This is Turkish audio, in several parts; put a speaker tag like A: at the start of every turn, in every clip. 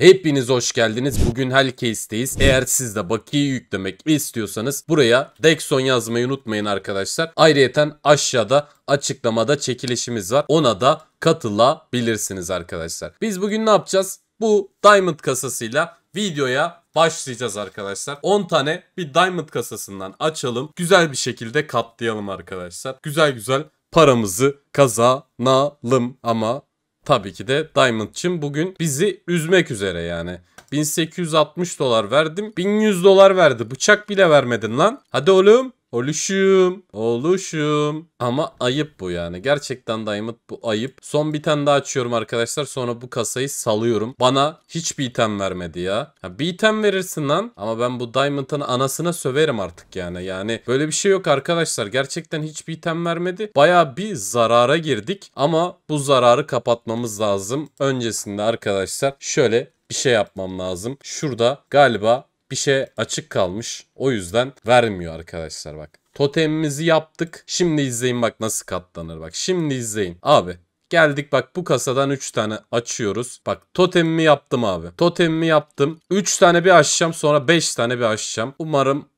A: Hepiniz hoş geldiniz. Bugün Hellcase'deyiz. Eğer siz de bakiyi yüklemek istiyorsanız buraya Dexon yazmayı unutmayın arkadaşlar. Ayrıca aşağıda açıklamada çekilişimiz var. Ona da katılabilirsiniz arkadaşlar. Biz bugün ne yapacağız? Bu Diamond kasasıyla videoya başlayacağız arkadaşlar. 10 tane bir Diamond kasasından açalım. Güzel bir şekilde katlayalım arkadaşlar. Güzel güzel paramızı kazanalım ama tabii ki de Diamond için bugün bizi üzmek üzere yani. 1860 dolar verdim. 1100 dolar verdi. Bıçak bile vermedin lan. Hadi oğlum. Oluşum. Oluşum. Ama ayıp bu yani. Gerçekten Diamond bu ayıp. Son bir tane daha açıyorum arkadaşlar. Sonra bu kasayı salıyorum. Bana hiçbir item vermedi ya. ya bir item verirsin lan. Ama ben bu Diamond'ın anasına söverim artık yani. Yani böyle bir şey yok arkadaşlar. Gerçekten hiçbir item vermedi. Baya bir zarara girdik. Ama bu zararı kapatmamız lazım. Öncesinde arkadaşlar şöyle bir şey yapmam lazım. Şurada galiba bir şey açık kalmış. O yüzden vermiyor arkadaşlar bak. Totemimizi yaptık. Şimdi izleyin bak nasıl katlanır bak. Şimdi izleyin. Abi Geldik bak bu kasadan 3 tane açıyoruz. Bak totemimi yaptım abi. Totemimi yaptım. 3 tane bir açacağım sonra 5 tane bir açacağım. Umarım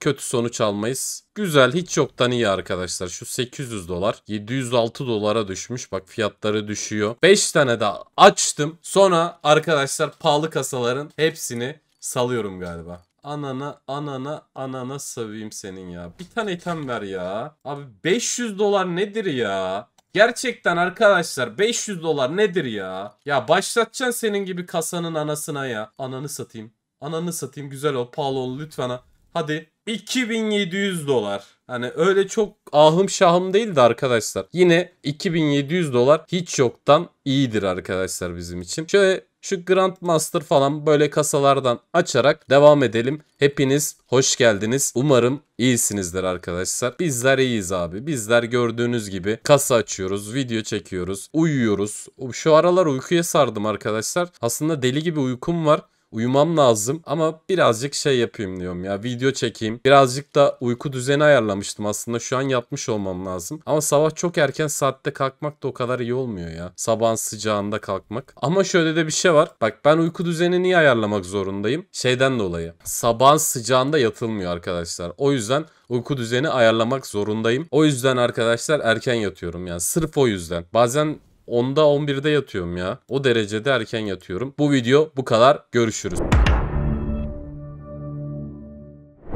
A: kötü sonuç almayız. Güzel hiç yoktan iyi arkadaşlar. Şu 800 dolar 706 dolara düşmüş. Bak fiyatları düşüyor. 5 tane daha açtım. Sonra arkadaşlar pahalı kasaların hepsini Salıyorum galiba. Anana anana anana savayım senin ya. Bir tane item ver ya. Abi 500 dolar nedir ya? Gerçekten arkadaşlar 500 dolar nedir ya? Ya başlatacaksın senin gibi kasanın anasına ya. Ananı satayım. Ananı satayım güzel ol pahalı ol lütfen. Ha. Hadi 2700 dolar. Hani öyle çok ahım şahım değildi arkadaşlar. Yine 2700 dolar hiç yoktan iyidir arkadaşlar bizim için. Şöyle şu Grandmaster falan böyle kasalardan açarak devam edelim. Hepiniz hoş geldiniz. Umarım iyisinizdir arkadaşlar. Bizler iyiyiz abi. Bizler gördüğünüz gibi kasa açıyoruz, video çekiyoruz, uyuyoruz. Şu aralar uykuya sardım arkadaşlar. Aslında deli gibi uykum var. Uyumam lazım ama birazcık şey yapayım diyorum ya. Video çekeyim. Birazcık da uyku düzeni ayarlamıştım aslında. Şu an yatmış olmam lazım. Ama sabah çok erken saatte kalkmak da o kadar iyi olmuyor ya. Sabahın sıcağında kalkmak. Ama şöyle de bir şey var. Bak ben uyku düzenini niye ayarlamak zorundayım? Şeyden dolayı. Sabahın sıcağında yatılmıyor arkadaşlar. O yüzden uyku düzeni ayarlamak zorundayım. O yüzden arkadaşlar erken yatıyorum yani sırf o yüzden. Bazen 10'da 11'de yatıyorum ya. O derecede erken yatıyorum. Bu video bu kadar. Görüşürüz.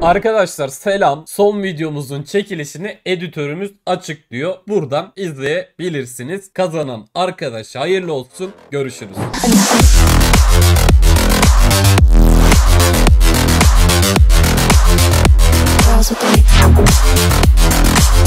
A: Arkadaşlar selam. Son videomuzun çekilişini editörümüz açıklıyor. Buradan izleyebilirsiniz. Kazanan arkadaş hayırlı olsun. Görüşürüz.